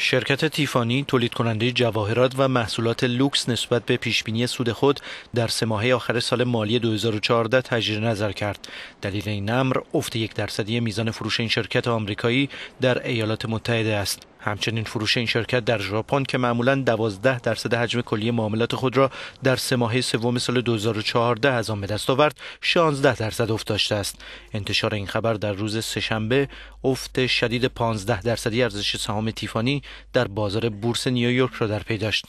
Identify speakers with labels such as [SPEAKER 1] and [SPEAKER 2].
[SPEAKER 1] شرکت تیفانی تولید کننده جواهرات و محصولات لوکس نسبت به پیشبینی سود خود در سه ماهه آخر سال مالی 2014 تجدید نظر کرد. دلیل این امر افت یک درصدی میزان فروش این شرکت آمریکایی در ایالات متحده است. همچنین فروش این شرکت در ژاپن که معمولا 12 درصد حجم کلی معاملات خود را در سه ماهه سوم سال 2014 از آن به دست آورد 16 درصد افت داشته است انتشار این خبر در روز سهشنبه افت شدید 15 درصدی ارزش سهام تیفانی در بازار بورس نیویورک را در پی داشت